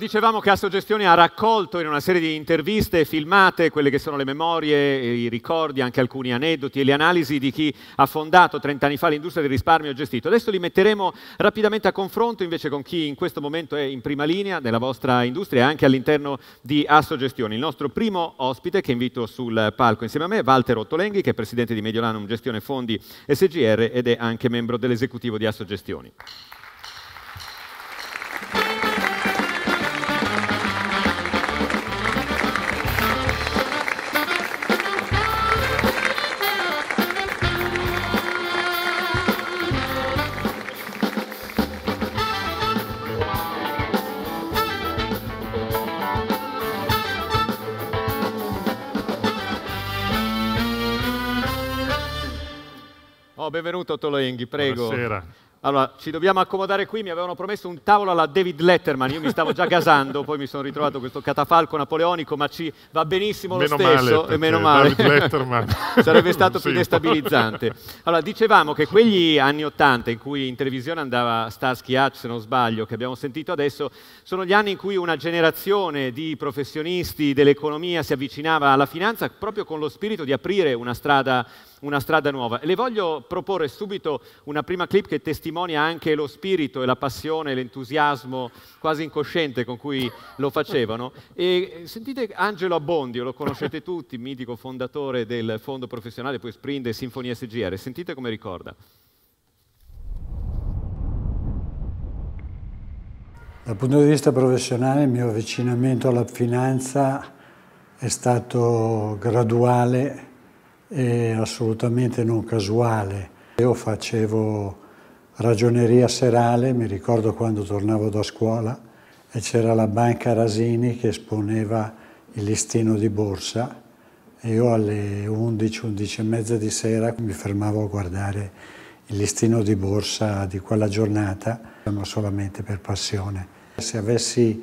dicevamo che Assogestione ha raccolto in una serie di interviste filmate quelle che sono le memorie, i ricordi, anche alcuni aneddoti e le analisi di chi ha fondato 30 anni fa l'industria del risparmio gestito. Adesso li metteremo rapidamente a confronto invece con chi in questo momento è in prima linea nella vostra industria e anche all'interno di Assogestione. Il nostro primo ospite che invito sul palco insieme a me è Walter Ottolenghi che è presidente di Mediolanum Gestione Fondi SGR ed è anche membro dell'esecutivo di Assogestioni. benvenuto Toloenghi, prego. Buonasera. Allora, ci dobbiamo accomodare qui, mi avevano promesso un tavolo alla David Letterman, io mi stavo già gasando, poi mi sono ritrovato questo catafalco napoleonico, ma ci va benissimo meno lo stesso, male, e meno male, sarebbe stato più destabilizzante. Allora, dicevamo che quegli anni Ottanta in cui in televisione andava Starsky Hatch, se non sbaglio, che abbiamo sentito adesso, sono gli anni in cui una generazione di professionisti dell'economia si avvicinava alla finanza proprio con lo spirito di aprire una strada una strada nuova. le voglio proporre subito una prima clip che testimonia anche lo spirito e la passione, l'entusiasmo quasi incosciente con cui lo facevano. E sentite Angelo Abbondio, lo conoscete tutti, mitico fondatore del fondo professionale, poi Sprint e Sinfonia SGR. Sentite come ricorda. Dal punto di vista professionale il mio avvicinamento alla finanza è stato graduale e assolutamente non casuale. Io facevo ragioneria serale, mi ricordo quando tornavo da scuola e c'era la banca Rasini che esponeva il listino di borsa e io alle 11, 11 e mezza di sera mi fermavo a guardare il listino di borsa di quella giornata, ma solamente per passione. Se avessi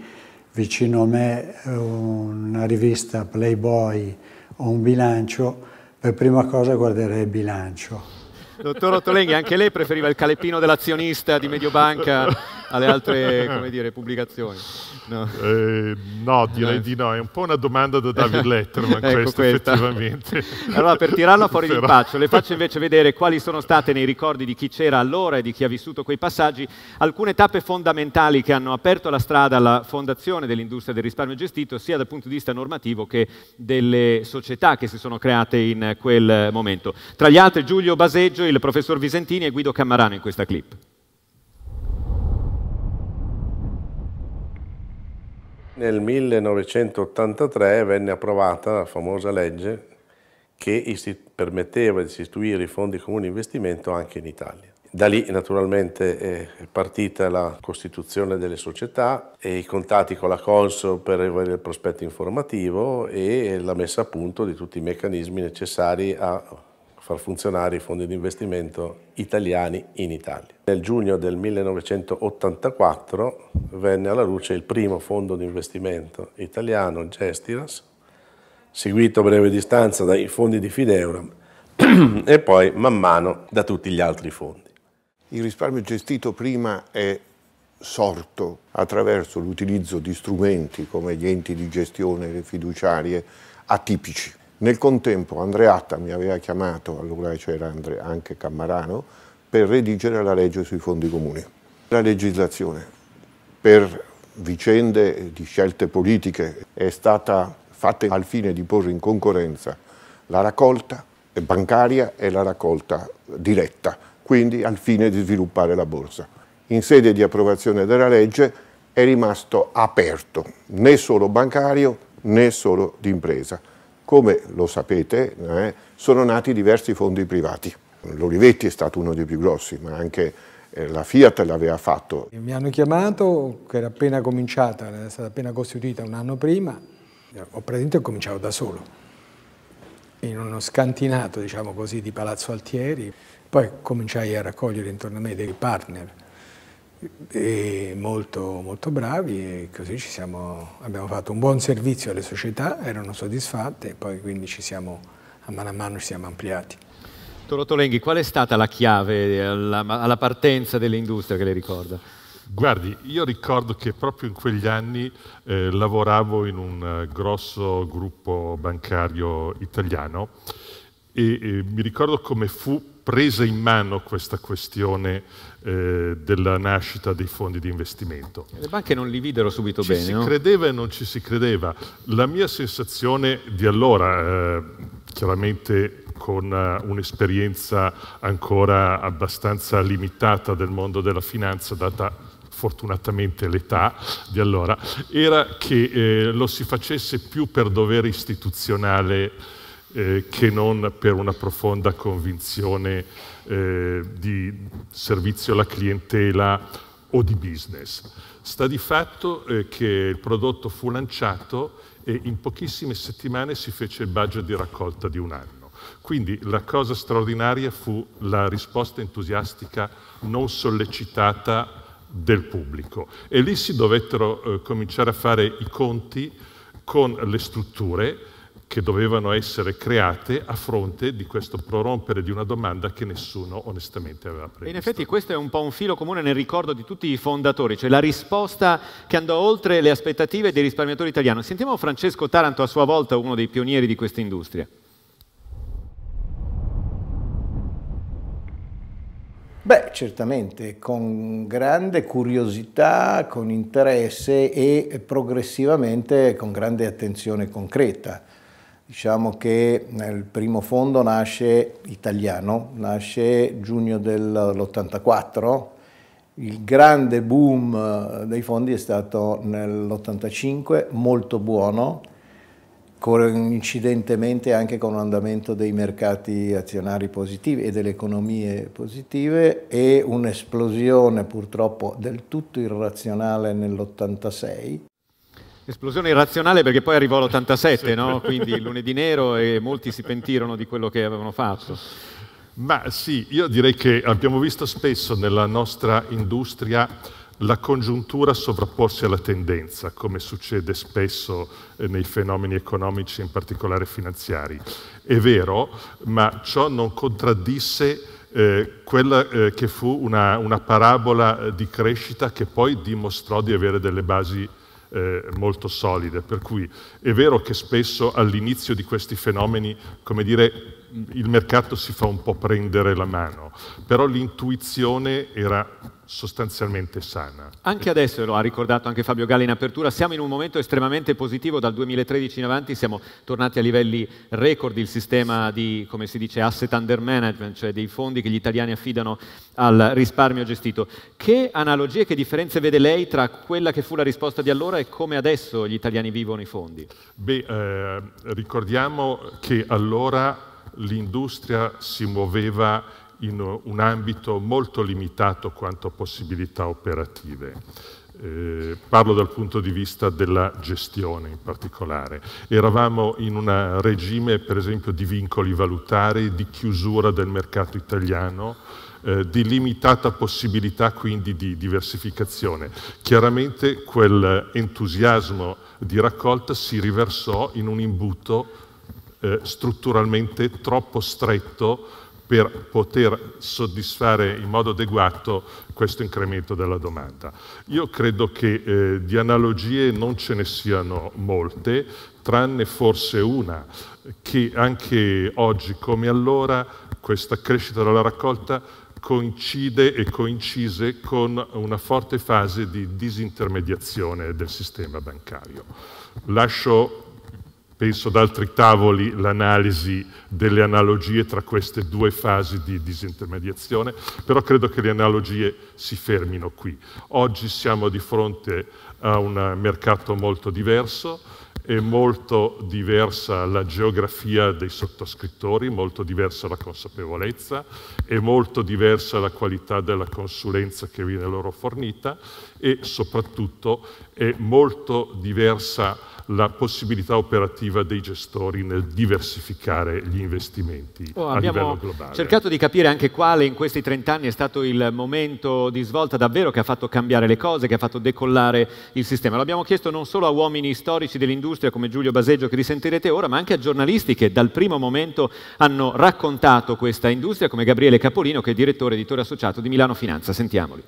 vicino a me eh, una rivista Playboy o un bilancio, per prima cosa guarderei il bilancio. Dottor Ottolenghi, anche lei preferiva il calepino dell'azionista di Mediobanca alle altre dire, pubblicazioni. No, eh, no direi no. di no, è un po' una domanda da David Letterman ecco questa, questa, effettivamente. Allora per tirarla fuori Però... d'impaccio, le faccio invece vedere quali sono state nei ricordi di chi c'era allora e di chi ha vissuto quei passaggi alcune tappe fondamentali che hanno aperto la strada alla fondazione dell'industria del risparmio gestito sia dal punto di vista normativo che delle società che si sono create in quel momento. Tra gli altri Giulio Baseggio, il professor Visentini e Guido Cammarano in questa clip. Nel 1983 venne approvata la famosa legge che permetteva di istituire i fondi comuni di investimento anche in Italia. Da lì naturalmente è partita la costituzione delle società e i contatti con la Consul per avere il prospetto informativo e la messa a punto di tutti i meccanismi necessari a far funzionare i fondi di investimento italiani in Italia. Nel giugno del 1984 venne alla luce il primo fondo di investimento italiano, Gestiras, seguito a breve distanza dai fondi di Fideura e poi man mano da tutti gli altri fondi. Il risparmio gestito prima è sorto attraverso l'utilizzo di strumenti come gli enti di gestione fiduciarie atipici nel contempo Andreatta mi aveva chiamato, allora c'era cioè Andre, anche Cammarano, per redigere la legge sui fondi comuni. La legislazione per vicende di scelte politiche è stata fatta al fine di porre in concorrenza la raccolta bancaria e la raccolta diretta, quindi al fine di sviluppare la borsa. In sede di approvazione della legge è rimasto aperto, né solo bancario né solo di impresa. Come lo sapete, eh, sono nati diversi fondi privati. L'Olivetti è stato uno dei più grossi, ma anche eh, la Fiat l'aveva fatto. Mi hanno chiamato, che era appena cominciata, era eh, stata appena costituita un anno prima, ho praticamente cominciato da solo, in uno scantinato, diciamo così, di Palazzo Altieri. Poi cominciai a raccogliere intorno a me dei partner, e molto, molto bravi e così siamo, abbiamo fatto un buon servizio alle società, erano soddisfatte e poi quindi ci siamo, a mano a mano ci siamo ampliati. Torotolenghi, qual è stata la chiave alla, alla partenza dell'industria che le ricorda? Guardi, io ricordo che proprio in quegli anni eh, lavoravo in un eh, grosso gruppo bancario italiano e, e eh, mi ricordo come fu presa in mano questa questione eh, della nascita dei fondi di investimento. Le banche non li videro subito ci bene. Si no? credeva e non ci si credeva. La mia sensazione di allora, eh, chiaramente con eh, un'esperienza ancora abbastanza limitata del mondo della finanza, data fortunatamente l'età di allora, era che eh, lo si facesse più per dovere istituzionale eh, che non per una profonda convinzione eh, di servizio alla clientela o di business. Sta di fatto eh, che il prodotto fu lanciato e in pochissime settimane si fece il budget di raccolta di un anno. Quindi la cosa straordinaria fu la risposta entusiastica non sollecitata del pubblico. E lì si dovettero eh, cominciare a fare i conti con le strutture che dovevano essere create a fronte di questo prorompere di una domanda che nessuno onestamente aveva previsto. In effetti questo è un po' un filo comune nel ricordo di tutti i fondatori, cioè la risposta che andò oltre le aspettative dei risparmiatori italiani. Sentiamo Francesco Taranto a sua volta uno dei pionieri di questa industria. Beh, certamente, con grande curiosità, con interesse e progressivamente con grande attenzione concreta. Diciamo che il primo fondo nasce italiano, nasce giugno dell'84, il grande boom eh, dei fondi è stato nell'85, molto buono, coincidentemente anche con l'andamento dei mercati azionari positivi e delle economie positive e un'esplosione purtroppo del tutto irrazionale nell'86 Esplosione irrazionale perché poi arrivò l'87, no? quindi lunedì nero e molti si pentirono di quello che avevano fatto. Ma sì, io direi che abbiamo visto spesso nella nostra industria la congiuntura sovrapporsi alla tendenza, come succede spesso eh, nei fenomeni economici, in particolare finanziari. È vero, ma ciò non contraddisse eh, quella eh, che fu una, una, parabola eh, di crescita che poi dimostrò di avere delle basi eh, molto solide, per cui è vero che spesso all'inizio di questi fenomeni, come dire, il mercato si fa un po' prendere la mano, però l'intuizione era sostanzialmente sana. Anche adesso, lo ha ricordato anche Fabio Galli in apertura, siamo in un momento estremamente positivo, dal 2013 in avanti siamo tornati a livelli record, il sistema di, come si dice, asset under management, cioè dei fondi che gli italiani affidano al risparmio gestito. Che analogie, che differenze vede lei tra quella che fu la risposta di allora e come adesso gli italiani vivono i fondi? Beh, eh, ricordiamo che allora l'industria si muoveva in un ambito molto limitato quanto a possibilità operative. Eh, parlo dal punto di vista della gestione in particolare. Eravamo in un regime, per esempio, di vincoli valutari, di chiusura del mercato italiano, eh, di limitata possibilità quindi di diversificazione. Chiaramente quell'entusiasmo di raccolta si riversò in un imbuto eh, strutturalmente troppo stretto per poter soddisfare in modo adeguato questo incremento della domanda. Io credo che eh, di analogie non ce ne siano molte, tranne forse una, che anche oggi come allora questa crescita della raccolta coincide e coincise con una forte fase di disintermediazione del sistema bancario. Lascio penso ad altri tavoli, l'analisi delle analogie tra queste due fasi di disintermediazione, però credo che le analogie si fermino qui. Oggi siamo di fronte a un mercato molto diverso, è molto diversa la geografia dei sottoscrittori, molto diversa la consapevolezza, è molto diversa la qualità della consulenza che viene loro fornita e soprattutto è molto diversa la possibilità operativa dei gestori nel diversificare gli investimenti oh, a livello globale. cercato di capire anche quale in questi 30 anni è stato il momento di svolta davvero che ha fatto cambiare le cose, che ha fatto decollare il sistema. L'abbiamo chiesto non solo a uomini storici dell'industria come Giulio Baseggio che risentirete ora, ma anche a giornalisti che dal primo momento hanno raccontato questa industria come Gabriele Capolino che è direttore editore associato di Milano Finanza. Sentiamoli.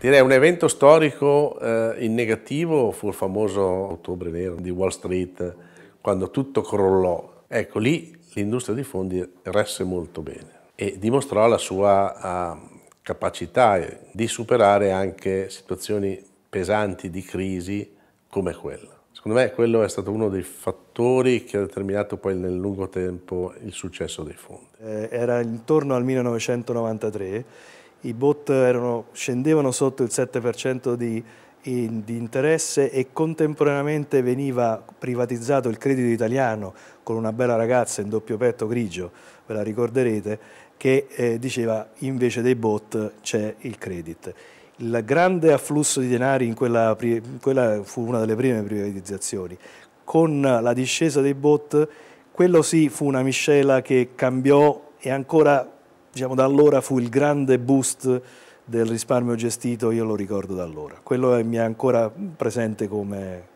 Direi un evento storico eh, in negativo fu il famoso ottobre nero di Wall Street, quando tutto crollò. Ecco, lì l'industria dei fondi resse molto bene e dimostrò la sua uh, capacità di superare anche situazioni pesanti di crisi come quella. Secondo me quello è stato uno dei fattori che ha determinato poi nel lungo tempo il successo dei fondi. Eh, era intorno al 1993 i bot erano, scendevano sotto il 7% di, in, di interesse e contemporaneamente veniva privatizzato il credito italiano con una bella ragazza in doppio petto grigio, ve la ricorderete, che eh, diceva invece dei bot c'è il credit. Il grande afflusso di denari in quella, in quella fu una delle prime privatizzazioni. Con la discesa dei bot, quello sì fu una miscela che cambiò e ancora diciamo, da allora fu il grande boost del risparmio gestito, io lo ricordo da allora. Quello mi è ancora presente come,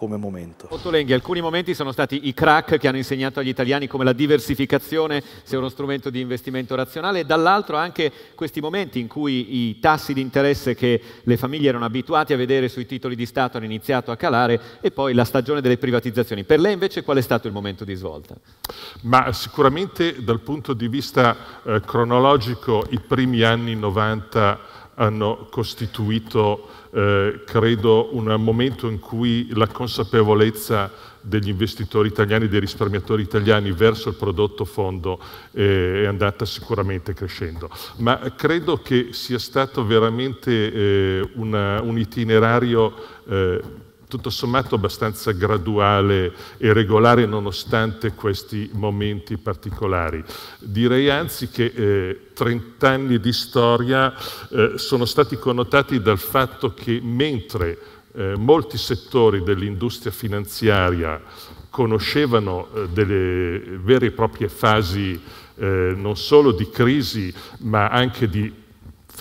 come momento. Ottolenghi, alcuni momenti sono stati i crack che hanno insegnato agli italiani come la diversificazione sia uno strumento di investimento razionale, e dall'altro anche questi momenti in cui i tassi di interesse che le famiglie erano abituate a vedere sui titoli di Stato hanno iniziato a calare e poi la stagione delle privatizzazioni. Per lei invece qual è stato il momento di svolta? Ma sicuramente dal punto di vista eh, cronologico i primi anni 90 hanno costituito, eh, credo, un momento in cui la consapevolezza degli investitori italiani, dei risparmiatori italiani verso il prodotto fondo eh, è andata sicuramente crescendo. Ma credo che sia stato veramente eh, una, un itinerario eh, tutto sommato abbastanza graduale e regolare nonostante questi momenti particolari. Direi anzi che eh, 30 anni di storia eh, sono stati connotati dal fatto che mentre eh, molti settori dell'industria finanziaria conoscevano eh, delle vere e proprie fasi eh, non solo di crisi ma anche di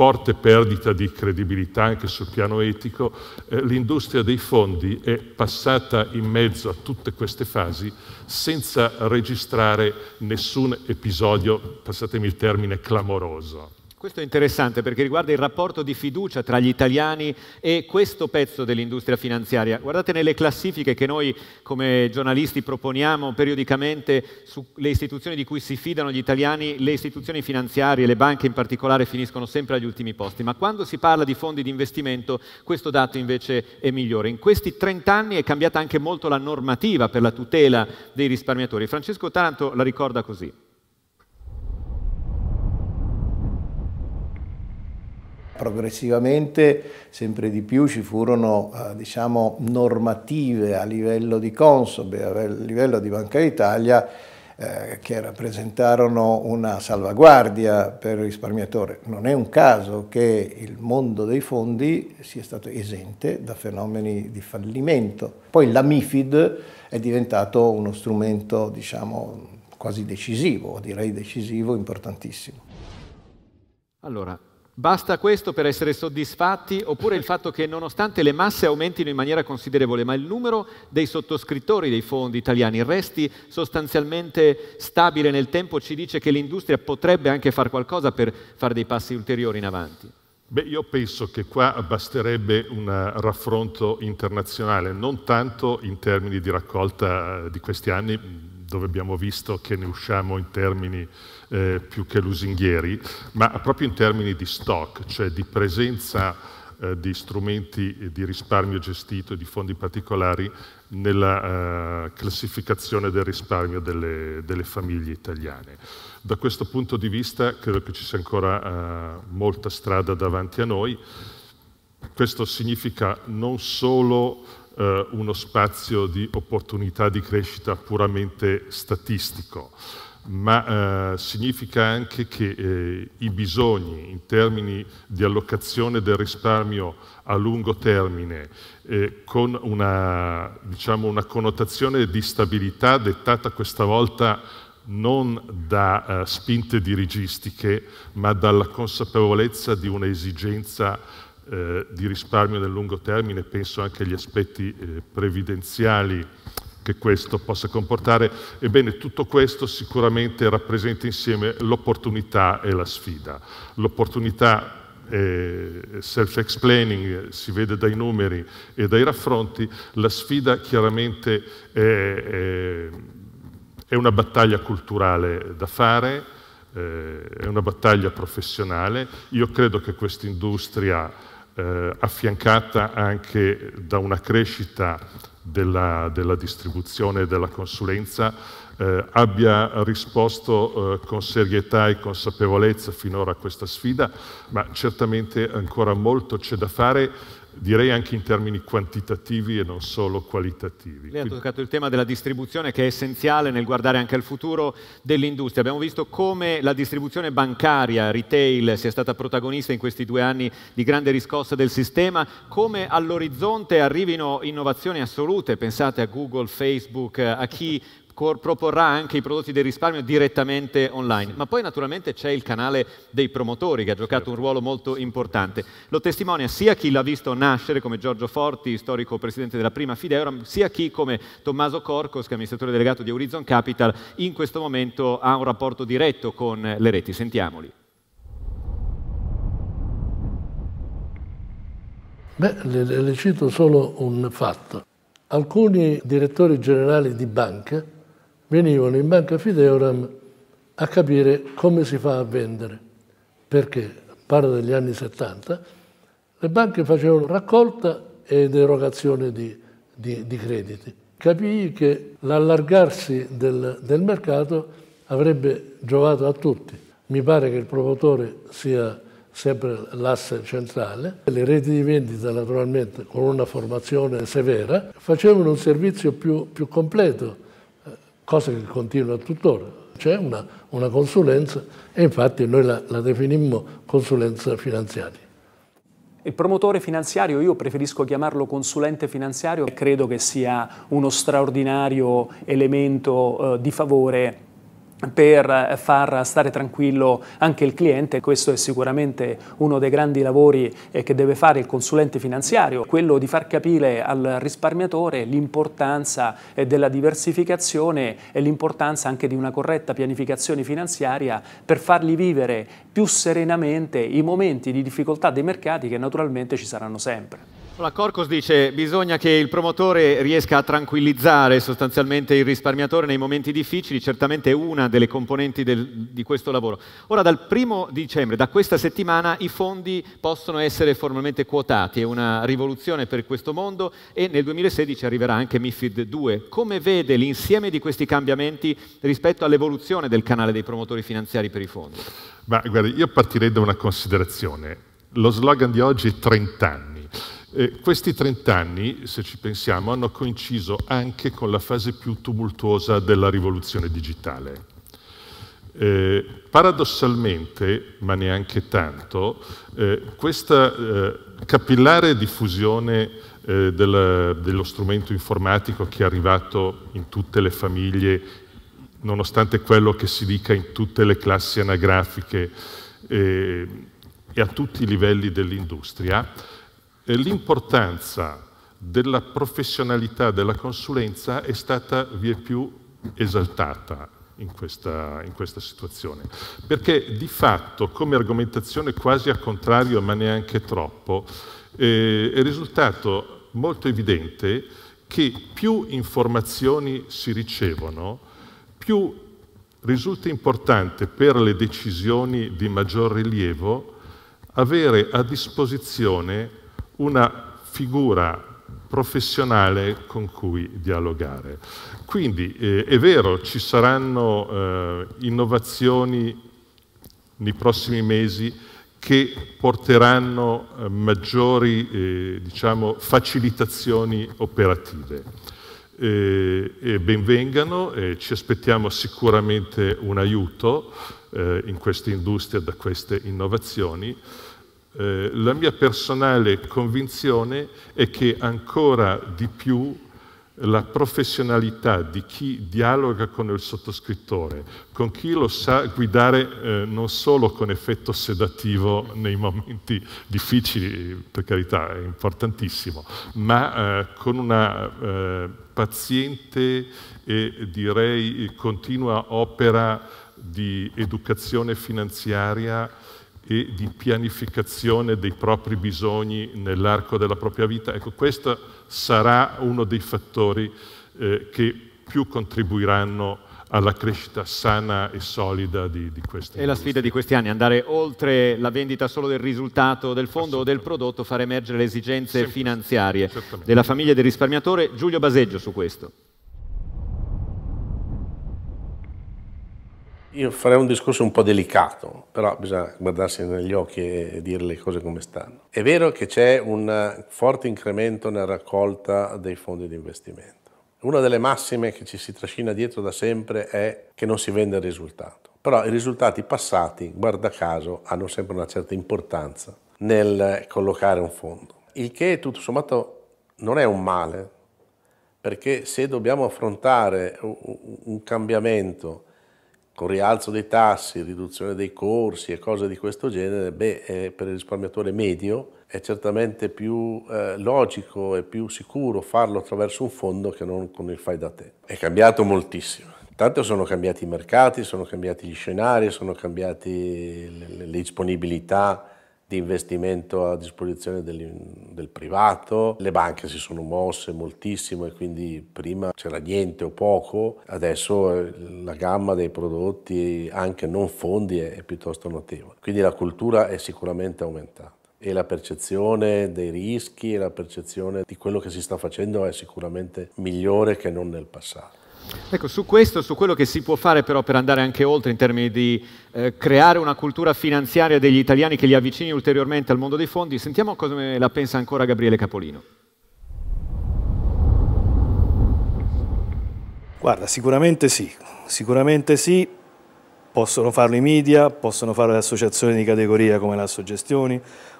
forte perdita di credibilità anche sul piano etico, eh, l'industria dei fondi è passata in mezzo a tutte queste fasi senza registrare nessun episodio, passatemi il termine, clamoroso. Questo è interessante perché riguarda il rapporto di fiducia tra gli italiani e questo pezzo dell'industria finanziaria. Guardate nelle classifiche che noi come giornalisti proponiamo periodicamente sulle istituzioni di cui si fidano gli italiani, le istituzioni finanziarie, le banche in particolare finiscono sempre agli ultimi posti, ma quando si parla di fondi di investimento questo dato invece è migliore. In questi 30 anni è cambiata anche molto la normativa per la tutela dei risparmiatori. Francesco Taranto la ricorda così. progressivamente sempre di più ci furono eh, diciamo, normative a livello di Consobe, a livello di Banca d'Italia, eh, che rappresentarono una salvaguardia per il risparmiatore. Non è un caso che il mondo dei fondi sia stato esente da fenomeni di fallimento. Poi la MIFID è diventato uno strumento diciamo, quasi decisivo, direi decisivo, importantissimo. Allora, Basta questo per essere soddisfatti oppure il fatto che nonostante le masse aumentino in maniera considerevole, ma il numero dei sottoscrittori dei fondi italiani resti sostanzialmente stabile nel tempo, ci dice che l'industria potrebbe anche fare qualcosa per fare dei passi ulteriori in avanti. Beh, io penso che qua basterebbe un raffronto internazionale, non tanto in termini di raccolta eh, di questi anni, dove abbiamo visto che ne usciamo in termini eh, più che lusinghieri, ma proprio in termini di stock, cioè di presenza eh, di strumenti di risparmio gestito e di fondi particolari nella eh, classificazione del risparmio delle, delle, famiglie italiane. Da questo punto di vista credo che ci sia ancora eh, molta strada davanti a noi. Questo significa non solo eh, uno spazio di opportunità di crescita puramente statistico, ma eh, significa anche che eh, i bisogni in termini di allocazione del risparmio a lungo termine, eh, con una, diciamo, una connotazione di stabilità dettata questa volta non da uh, spinte dirigistiche, ma dalla consapevolezza di un'esigenza eh, di risparmio nel lungo termine, penso anche agli aspetti eh, previdenziali che questo possa comportare. Ebbene, tutto questo sicuramente rappresenta insieme l'opportunità e la sfida. L'opportunità eh, self-explaining, si vede dai numeri e dai raffronti, la sfida chiaramente è, è, è una battaglia culturale da fare, eh, è una battaglia professionale. Io credo che questa quest'industria eh, affiancata anche da una crescita della, della distribuzione e della consulenza, eh, abbia risposto eh, con serietà e consapevolezza finora a questa sfida, ma certamente ancora molto c'è da fare direi anche in termini quantitativi e non solo qualitativi. Lei ha toccato il tema della distribuzione che è essenziale nel guardare anche al futuro dell'industria. Abbiamo visto come la distribuzione bancaria, retail, sia stata protagonista in questi due anni di grande riscossa del sistema, come all'orizzonte arrivino innovazioni assolute, pensate a Google, Facebook, a chi proporrà anche i prodotti del risparmio direttamente online. Sì. Ma poi naturalmente c'è il canale dei promotori che ha giocato sì. un ruolo molto importante. Lo testimonia sia chi l'ha visto nascere come Giorgio Forti, storico presidente della prima Fideuram, sia chi come Tommaso Corcos, che è amministratore delegato di Horizon Capital, in questo momento ha un rapporto diretto con le reti. Sentiamoli. Beh, le, le cito solo un fatto. Alcuni direttori generali di banche venivano in banca Fideoram a capire come si fa a vendere, perché, parla degli anni 70, le banche facevano raccolta ed erogazione di, di, di crediti. Capii che l'allargarsi del, del mercato avrebbe giovato a tutti. Mi pare che il promotore sia sempre l'asse centrale. Le reti di vendita, naturalmente, con una formazione severa, facevano un servizio più, più completo cosa che continua tuttora. C'è una, una, consulenza e infatti noi la, la definimmo consulenza finanziaria. Il promotore finanziario, io preferisco chiamarlo consulente finanziario, credo che sia uno straordinario elemento eh, di favore per eh, far stare tranquillo anche il cliente. Questo è sicuramente uno dei grandi lavori eh, che deve fare il consulente finanziario, quello di far capire al risparmiatore l'importanza eh, della diversificazione e l'importanza anche di una corretta pianificazione finanziaria per fargli vivere più serenamente i momenti di difficoltà dei mercati che naturalmente ci saranno sempre. La Corcos dice che bisogna che il promotore riesca a tranquillizzare sostanzialmente il risparmiatore nei momenti difficili, certamente è una delle componenti del, di questo lavoro. Ora dal primo dicembre, da questa settimana, i fondi possono essere formalmente quotati, è una rivoluzione per questo mondo e nel 2016 arriverà anche MIFID 2. Come vede l'insieme di questi cambiamenti rispetto all'evoluzione del canale dei promotori finanziari per i fondi? Ma guarda, io partirei da una considerazione. Lo slogan di oggi è 30 anni eh, questi 30 anni, se ci pensiamo, hanno coinciso anche con la fase più tumultuosa della rivoluzione digitale. Eh, paradossalmente, ma neanche tanto, eh, questa eh, capillare diffusione eh, della, dello strumento informatico che è arrivato in tutte le famiglie, nonostante quello che si dica in tutte le classi anagrafiche eh, e a tutti i livelli dell'industria, l'importanza della professionalità della consulenza è stata via più esaltata in questa, in questa, situazione, perché di fatto come argomentazione quasi a contrario ma neanche troppo eh, è risultato molto evidente che più informazioni si ricevono, più risulta importante per le decisioni di maggior rilievo avere a disposizione una figura professionale con cui dialogare. Quindi eh, è vero, ci saranno eh, innovazioni nei prossimi mesi che porteranno eh, maggiori eh, diciamo, facilitazioni operative. Eh, e benvengano, eh, ci aspettiamo sicuramente un aiuto in questa industria da queste innovazioni. Eh, la mia personale convinzione è che ancora di più la professionalità di chi dialoga con il sottoscrittore, con chi lo sa guidare eh, non solo con effetto sedativo nei momenti difficili, per carità, è importantissimo, ma eh, con una eh, paziente e direi continua opera di educazione finanziaria e di pianificazione dei propri bisogni nell'arco della propria vita. Ecco, questo sarà uno dei fattori eh, che più contribuiranno alla crescita sana e solida di, di questi. È industrie. la sfida di questi anni, andare oltre la vendita solo del risultato del fondo o del prodotto, far emergere le esigenze Sempre. finanziarie della famiglia e del risparmiatore. Giulio Baseggio su questo. Io farei un discorso un po' delicato, però bisogna guardarsi negli occhi e dire le cose come stanno. È vero che c'è un forte incremento nella raccolta dei fondi di investimento. Una delle massime che ci si trascina dietro da sempre è che non si vende il risultato. Però i risultati passati, guarda caso, hanno sempre una certa importanza nel collocare un fondo. Il che tutto sommato non è un male, perché se dobbiamo affrontare un cambiamento con ecco, rialzo dei tassi, riduzione dei corsi e cose di questo genere, beh, eh, per il risparmiatore medio è certamente più eh, logico e più sicuro farlo attraverso un fondo che non con il fai da te. È cambiato moltissimo. Tanto sono cambiati i mercati, sono cambiati gli scenari, sono cambiate le, le disponibilità di investimento a disposizione del, del, privato, le banche si sono mosse moltissimo e quindi prima c'era niente o poco, adesso eh, la gamma dei prodotti anche non fondi è, è piuttosto notevole. Quindi la cultura è sicuramente aumentata e la percezione dei rischi e la percezione di quello che si sta facendo è sicuramente migliore che non nel passato. Ecco, su questo, su quello che si può fare però per andare anche oltre in termini di eh, creare una cultura finanziaria degli italiani che li avvicini ulteriormente al mondo dei fondi, sentiamo come la pensa ancora Gabriele Capolino. Guarda, sicuramente sì, sicuramente sì, possono farlo i media, possono farlo le associazioni di categoria come la Suggestioni,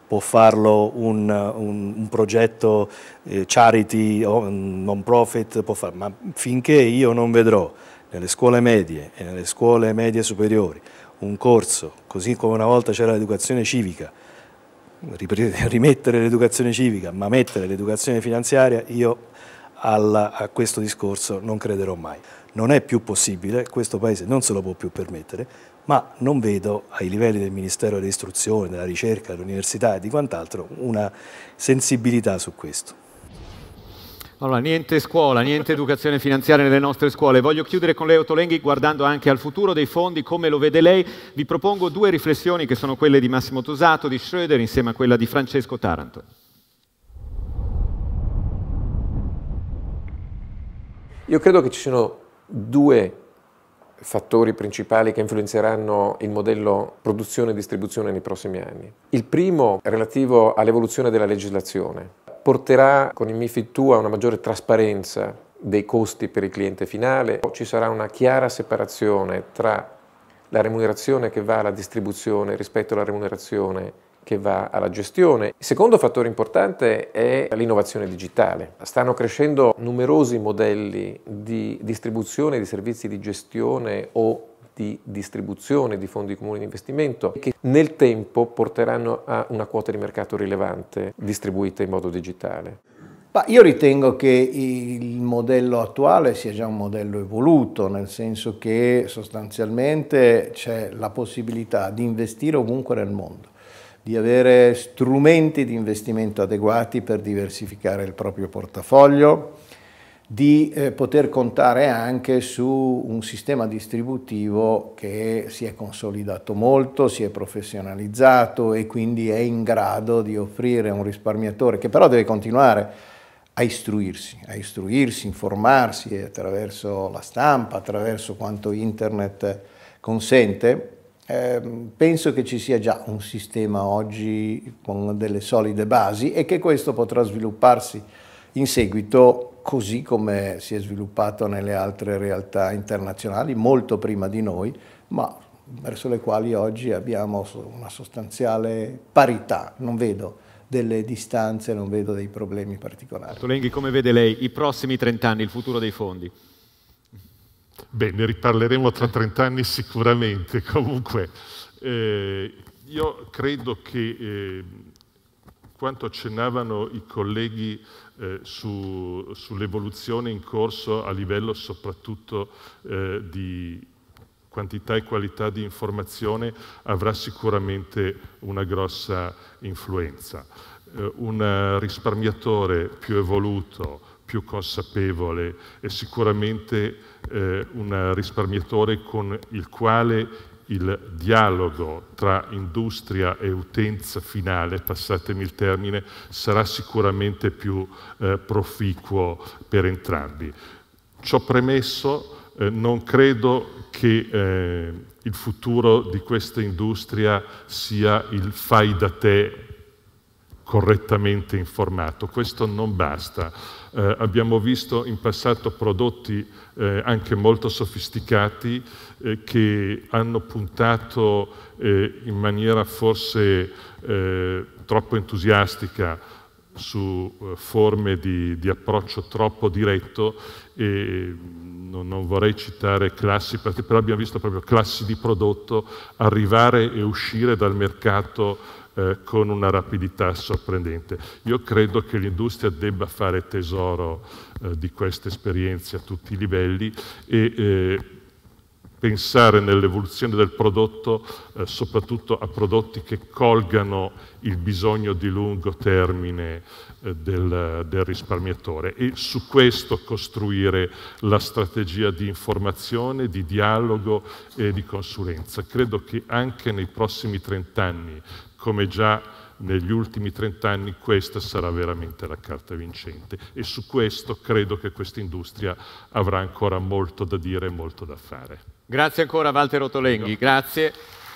può farlo un, un, un progetto eh, charity o mm, non profit, può farlo, ma finché io non vedrò nelle scuole medie e nelle scuole medie superiori un corso, così come una volta c'era l'educazione civica, rimettere l'educazione civica, ma mettere l'educazione finanziaria, io alla, a questo discorso non crederò mai. Non è più possibile, questo Paese non se lo può più permettere, ma non vedo ai livelli del Ministero dell'Istruzione, della ricerca, dell'università e di quant'altro una sensibilità su questo. Allora, niente scuola, niente educazione finanziaria nelle nostre scuole. Voglio chiudere con Leo Tolenghi guardando anche al futuro dei fondi, come lo vede lei. Vi propongo due riflessioni che sono quelle di Massimo Tosato, di Schröder, insieme a quella di Francesco Taranto. Io credo che ci siano due fattori principali che influenzeranno il modello produzione e distribuzione nei prossimi anni. Il primo è relativo all'evoluzione della legislazione. Porterà con il MIFID 2 a una maggiore trasparenza dei costi per il cliente finale, ci sarà una chiara separazione tra la remunerazione che va alla distribuzione rispetto alla remunerazione che va alla gestione. Il secondo fattore importante è l'innovazione digitale. Stanno crescendo numerosi modelli di distribuzione di servizi di gestione o di distribuzione di fondi comuni di investimento che nel tempo porteranno a una quota di mercato rilevante distribuita in modo digitale. Ma io ritengo che il modello attuale sia già un modello evoluto, nel senso che sostanzialmente c'è la possibilità di investire ovunque nel mondo di avere strumenti di investimento adeguati per diversificare il proprio portafoglio, di eh, poter contare anche su un sistema distributivo che si è consolidato molto, si è professionalizzato e quindi è in grado di offrire a un risparmiatore che però deve continuare a istruirsi, a istruirsi, informarsi attraverso la stampa, attraverso quanto internet consente, Ehm, penso che ci sia già un sistema oggi con delle solide basi e che questo potrà svilupparsi in seguito così come si è sviluppato nelle altre realtà internazionali molto prima di noi, ma verso le quali oggi abbiamo una sostanziale parità, non vedo delle distanze, non vedo dei problemi particolari. Tolenghi, come vede lei i prossimi 30 anni, il futuro dei fondi? Beh, ne riparleremo tra 30 anni sicuramente. Comunque, eh, io credo che eh, quanto accennavano i colleghi eh, su, sull'evoluzione in corso a livello soprattutto eh, di quantità e qualità di informazione avrà sicuramente una grossa influenza. Eh, un risparmiatore più evoluto, più consapevole, e sicuramente eh, un risparmiatore con il quale il dialogo tra industria e utenza finale, passatemi il termine, sarà sicuramente più eh, proficuo per entrambi. Ciò premesso, eh, non credo che eh, il futuro di questa industria sia il fai da te correttamente informato. Questo non basta. Eh, abbiamo visto in passato prodotti eh, anche molto sofisticati eh, che hanno puntato eh, in maniera forse eh, troppo entusiastica su eh, forme di, di approccio troppo diretto e non, non, vorrei citare classi, però abbiamo visto proprio classi di prodotto arrivare e uscire dal mercato eh, con una rapidità sorprendente. Io credo che l'industria debba fare tesoro eh, di queste esperienze a tutti i livelli e eh, pensare nell'evoluzione del prodotto eh, soprattutto a prodotti che colgano il bisogno di lungo termine eh, del, del, risparmiatore e su questo costruire la strategia di informazione, di dialogo e di consulenza. Credo che anche nei prossimi 30 anni, come già negli ultimi trent'anni questa sarà veramente la carta vincente e su questo credo che questa industria avrà ancora molto da dire e molto da fare. Grazie ancora Walter Ottolenghi, grazie.